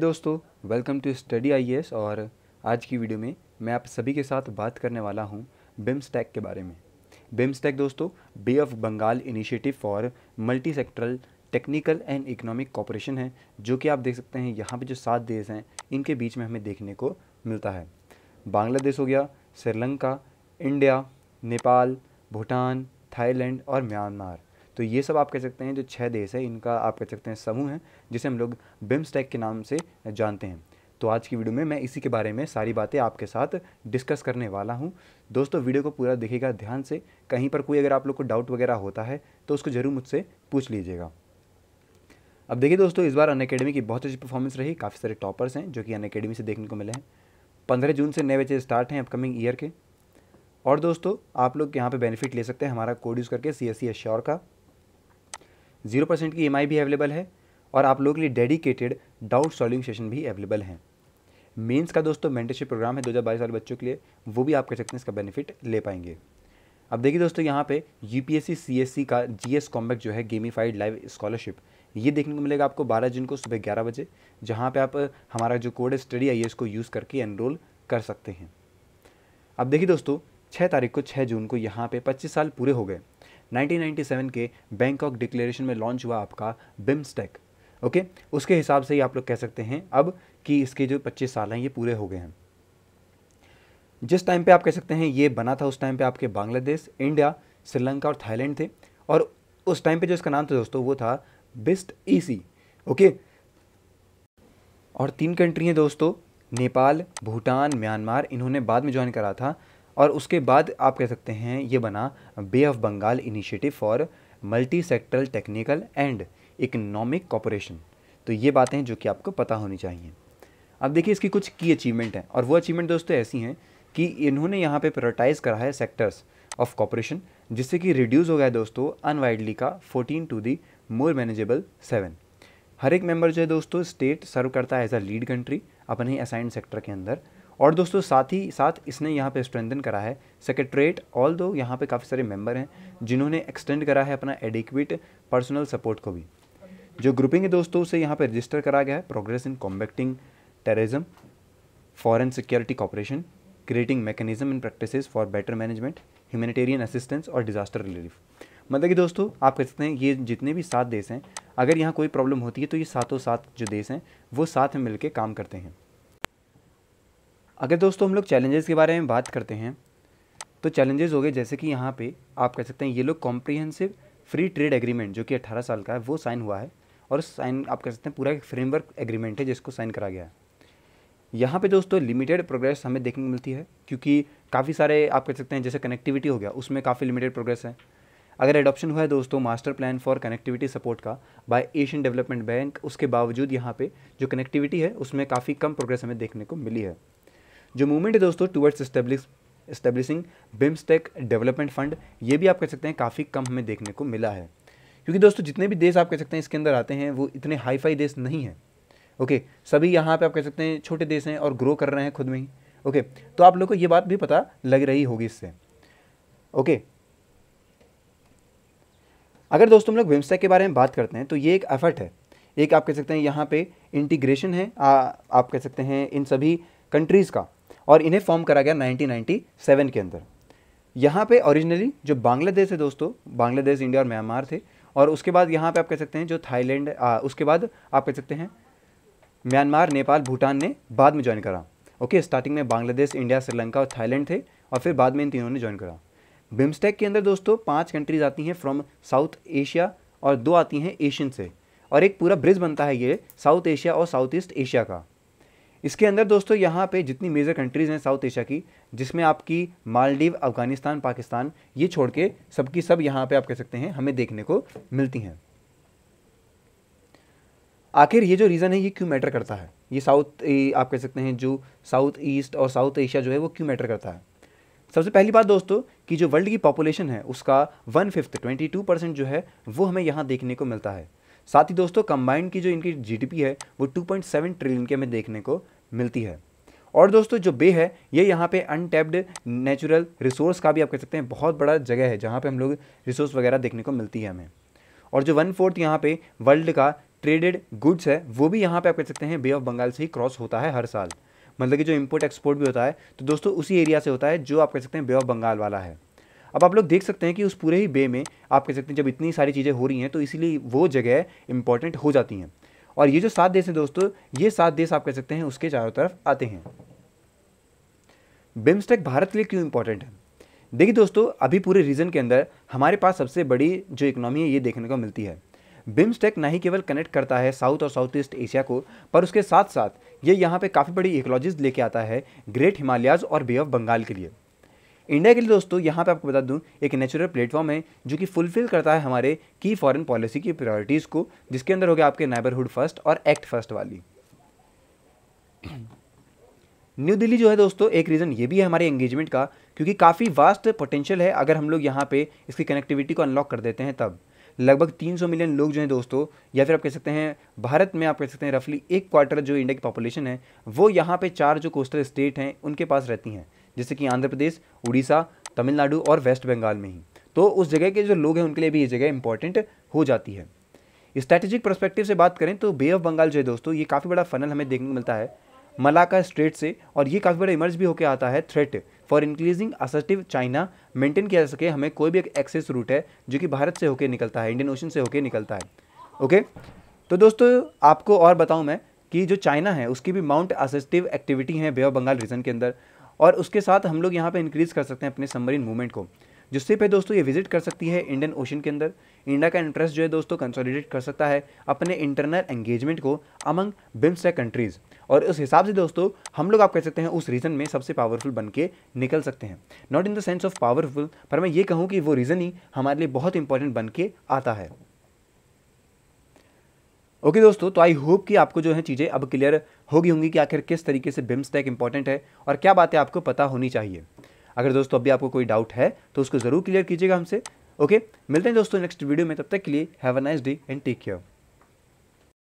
दोस्तों welcome to study आई और आज की वीडियो में मैं आप सभी के साथ बात करने वाला हूँ बिम्स्टैक के बारे में बिम्स्टैक दोस्तों Bay of Bengal Initiative for Multi Sectoral Technical and Economic Cooperation है जो कि आप देख सकते हैं यहाँ पे जो सात देश हैं इनके बीच में हमें देखने को मिलता है बांग्लादेश हो गया श्रीलंका इंडिया नेपाल भूटान थाईलैंड और म्यांमार तो ये सब आप कह सकते हैं जो छः देश है इनका आप कह सकते हैं समूह है जिसे हम लोग बिम्सटेक के नाम से जानते हैं तो आज की वीडियो में मैं इसी के बारे में सारी बातें आपके साथ डिस्कस करने वाला हूँ दोस्तों वीडियो को पूरा देखिएगा ध्यान से कहीं पर कोई अगर आप लोग को डाउट वगैरह होता है तो उसको ज़रूर मुझसे पूछ लीजिएगा अब देखिए दोस्तों इस बार अन अकेडमी की बहुत अच्छी परफॉर्मेंस रही काफ़ी सारे टॉपर्स हैं जो कि अन अकेडमी से देखने को मिले हैं पंद्रह जून से नए बजे स्टार्ट हैं अपकमिंग ईयर के और दोस्तों आप लोग यहाँ पर बेनिफिट ले सकते हैं हमारा कोड यूज़ करके सी एस e का जीरो परसेंट की ई e भी अवेलेबल है और आप लोगों के लिए डेडिकेटेड डाउट सॉल्विंग सेशन भी अवेलेबल हैं मेंस का दोस्तों मेंटरशिप प्रोग्राम है दो 2022 वाले बच्चों के लिए वो भी आप कर सकते हैं इसका बेनिफिट ले पाएंगे अब देखिए दोस्तों यहाँ पे यूपीएससी सीएससी का जी एस जो है गेमीफाइड लाइव स्कॉलरशिप ये देखने को मिलेगा आपको 12 जून को सुबह 11 बजे जहाँ पे आप हमारा जो कोड है स्टडी आई को यूज़ करके एनरोल कर सकते हैं अब देखिए दोस्तों छः तारीख को छः जून को यहाँ पे पच्चीस साल पूरे हो गए 1997 के बैंकॉक डिक्लेरेशन में लॉन्च हुआ आपका बिम्स्टेक ओके उसके हिसाब से ही आप लोग कह सकते हैं अब कि इसके जो 25 साल हैं ये पूरे हो गए हैं जिस टाइम पे आप कह सकते हैं ये बना था उस टाइम पे आपके बांग्लादेश इंडिया श्रीलंका और थाईलैंड थे और उस टाइम पे जो इसका नाम था दोस्तों वो था बिस्ट ईसी ओके और तीन कंट्री हैं दोस्तों नेपाल भूटान म्यांमार इन्होंने बाद में ज्वाइन करा था और उसके बाद आप कह सकते हैं ये बना Bay of Bengal Initiative for Multi Sectoral Technical and Economic Cooperation तो ये बातें जो कि आपको पता होनी चाहिए अब देखिए इसकी कुछ की अचीवमेंट हैं और वो अचीवमेंट दोस्तों ऐसी हैं कि इन्होंने यहाँ पे प्रायोरिटाइज़ करा है सेक्टर्स ऑफ कॉपोरेशन जिससे कि रिड्यूस हो गया है दोस्तों अनवाइडली का 14 to the more manageable seven हर एक मेंबर जो है दोस्तों स्टेट सर्व करता है एज अ लीड कंट्री अपने असाइंड सेक्टर के अंदर और दोस्तों साथ ही साथ इसने यहाँ पे स्ट्रेंथन करा है सेक्रेटरीट ऑल दो यहाँ पे काफ़ी सारे मेंबर हैं जिन्होंने एक्सटेंड करा है अपना एडिक्वेट पर्सनल सपोर्ट को भी जो ग्रुपिंग है दोस्तों उसे यहाँ पे रजिस्टर करा गया है progress in combating terrorism foreign security cooperation creating mechanism in practice for better management humanitarian assistance और डिजास्टर रिलीफ मतलब कि दोस्तों आप कह सकते हैं ये जितने भी सात देश हैं अगर यहाँ कोई प्रॉब्लम होती है तो ये सातों सात जो देश हैं वो साथ में मिलकर काम करते हैं अगर दोस्तों हम लोग चैलेंजेस के बारे में बात करते हैं तो चैलेंजेस हो गए जैसे कि यहाँ पे आप कह सकते हैं ये लोग कॉम्प्रीहेंसिव फ्री ट्रेड एग्रीमेंट जो कि 18 साल का है वो साइन हुआ है और साइन आप कह सकते हैं पूरा एक फ्रेमवर्क एग्रीमेंट है जिसको साइन करा गया है यहाँ पे दोस्तों लिमिटेड प्रोग्रेस हमें देखने को मिलती है क्योंकि काफ़ी सारे आप कह सकते हैं जैसे कनेक्टिविटी हो गया उसमें काफ़ी लिमिटेड प्रोग्रेस है अगर एडॉप्शन हुआ है दोस्तों master plan for connectivity support का बाय एशियन डेवलपमेंट बैंक उसके बावजूद यहाँ पे जो कनेक्टिविटी है उसमें काफ़ी कम प्रोग्रेस हमें देखने को मिली है जो मूवमेंट है दोस्तों towards establish establishing BIMSTEC development fund ये भी आप कह सकते हैं काफ़ी कम हमें देखने को मिला है क्योंकि दोस्तों जितने भी देश आप कह सकते हैं इसके अंदर आते हैं वो इतने हाईफाई देश नहीं हैं ओके सभी यहाँ पे आप कह सकते हैं छोटे देश हैं और ग्रो कर रहे हैं खुद में ही ओके तो आप लोग को ये बात भी पता लग रही होगी इससे ओके अगर दोस्तों हम लोग बिम्सटेक के बारे में बात करते हैं तो ये एक एफर्ट है एक आप कह सकते हैं यहाँ पे इंटीग्रेशन है आ, आप कह सकते हैं इन सभी कंट्रीज़ का और इन्हें फॉर्म करा गया 1997 के अंदर यहाँ पे ओरिजिनली जो बांग्लादेश है दोस्तों बांग्लादेश इंडिया और म्यांमार थे और उसके बाद यहाँ पे आप कह सकते हैं जो थाईलैंड उसके बाद आप कह सकते हैं म्यांमार नेपाल भूटान ने बाद में ज्वाइन करा ओके स्टार्टिंग में बांग्लादेश इंडिया श्रीलंका और थाईलैंड थे और फिर बाद में इन तीनों ने ज्वाइन करा बिम्स्टेक के अंदर दोस्तों पाँच कंट्रीज आती हैं फ्रॉम साउथ एशिया और दो आती हैं एशियन से और एक पूरा ब्रिज बनता है ये साउथ एशिया और साउथ ईस्ट एशिया का इसके अंदर दोस्तों यहाँ पे जितनी मेजर कंट्रीज़ हैं साउथ एशिया की जिसमें आपकी मालदीव अफगानिस्तान पाकिस्तान ये छोड़ के सबकी सब यहाँ पे आप कह सकते हैं हमें देखने को मिलती हैं आखिर ये जो रीज़न है ये क्यों मैटर करता है ये साउथ आप कह सकते हैं जो साउथ ईस्ट और साउथ एशिया जो है वो क्यों मैटर करता है सबसे पहली बात दोस्तों कि जो वर्ल्ड की पॉपुलेशन है उसका one fifth twenty two percent जो है वो हमें यहाँ देखने को मिलता है साथ ही दोस्तों कंबाइंड की जो इनकी जीडीपी है वो 2.7 ट्रिलियन के हमें देखने को मिलती है और दोस्तों जो बे है ये यहाँ पे अनटैप्ड नेचुरल रिसोर्स का भी आप कह सकते हैं बहुत बड़ा जगह है जहाँ पे हम लोग रिसोर्स वगैरह देखने को मिलती है हमें और जो वन फोर्थ यहाँ पे वर्ल्ड का ट्रेडेड गुड्स है वो भी यहाँ पे आप कह सकते हैं बे ऑफ बंगाल से ही क्रॉस होता है हर साल मतलब कि जो इम्पोर्ट एक्सपोर्ट भी होता है तो दोस्तों उसी एरिया से होता है जो आप कह सकते हैं बे ऑफ बंगाल वाला है अब आप लोग देख सकते हैं कि उस पूरे ही बे में आप कह सकते हैं जब इतनी सारी चीज़ें हो रही हैं तो इसीलिए वो जगह इंपॉर्टेंट हो जाती हैं और ये जो सात देश हैं दोस्तों ये सात देश आप कह सकते हैं उसके चारों तरफ आते हैं बिम्स्टेक भारत के लिए क्यों इंपॉर्टेंट है देखिए दोस्तों अभी पूरे रीजन के अंदर हमारे पास सबसे बड़ी जो इकोनॉमी है ये देखने को मिलती है बिम्स्टेक ना ही केवल कनेक्ट करता है साउथ और साउथ ईस्ट एशिया को पर उसके साथ साथ ये यहाँ पे काफ़ी बड़ी इकोलॉजीज लेके आता है ग्रेट हिमालयाज और बे ऑफ बंगाल के लिए इंडिया के लिए दोस्तों यहाँ पे आपको बता दूँ एक नेचुरल प्लेटफॉर्म है जो कि फुलफिल करता है हमारे की फॉरेन पॉलिसी की प्रायोरिटीज़ को जिसके अंदर हो गया आपके नेबरहुड फर्स्ट और एक्ट फर्स्ट वाली न्यू दिल्ली जो है दोस्तों एक रीज़न ये भी है हमारे एंगेजमेंट का क्योंकि काफ़ी वास्ट पोटेंशियल है अगर हम लोग यहाँ पे इसकी कनेक्टिविटी को अनलॉक कर देते हैं तब लगभग 300 मिलियन लोग जो हैं दोस्तों या फिर आप कह सकते हैं भारत में आप कह सकते हैं रफली एक क्वार्टर जो इंडिया की पॉपुलेशन है वो यहाँ पे चार जो कोस्टल स्टेट हैं उनके पास रहती हैं जैसे कि आंध्र प्रदेश उड़ीसा तमिलनाडु और वेस्ट बंगाल में ही तो उस जगह के जो लोग हैं उनके लिए भी ये जगह इंपॉर्टेंट हो जाती है स्ट्रैटेजिक परस्पेक्टिव से बात करें तो बे ऑफ बंगाल जो है दोस्तों ये काफ़ी बड़ा फनल हमें देखने को मिलता है मलाका स्ट्रेट से और ये काफ़ी बड़ा इमर्ज भी होकर आता है threat for increasing assertive China maintain किया जा सके हमें कोई भी एक एक्सेस रूट है जो कि भारत से होकर निकलता है इंडियन ओशन से होकर निकलता है ओके तो दोस्तों आपको और बताऊं मैं कि जो चाइना है उसकी भी माउंट असर्टिव एक्टिविटी है बे ऑफ बंगाल रीजन के अंदर और उसके साथ हम लोग यहाँ पर इंक्रीज़ कर सकते हैं अपने सबमरीन मूवमेंट को जिससे पे दोस्तों ये विजिट कर सकती है इंडियन ओशन के अंदर इंडिया का इंटरेस्ट जो है दोस्तों कंसोलिडेट कर सकता है अपने इंटरनल एंगेजमेंट को अमंग बिम्सटेक कंट्रीज़ और उस हिसाब से दोस्तों हम लोग आप कह सकते हैं उस रीज़न में सबसे पावरफुल बन के निकल सकते हैं not in the sense of powerful पर मैं ये कहूँ कि वो रीज़न ही हमारे लिए बहुत इंपॉर्टेंट बन के आता है ओके okay दोस्तों तो आई होप कि आपको जो है चीज़ें अब क्लियर होगी होंगी कि आखिर किस तरीके से बिम्स टैक इंपॉर्टेंट है और क्या बातें आपको पता होनी चाहिए अगर दोस्तों अभी आपको कोई डाउट है तो उसको ज़रूर क्लियर कीजिएगा हमसे ओके okay? मिलते हैं दोस्तों नेक्स्ट वीडियो में तब तक के लिए have a nice day and take care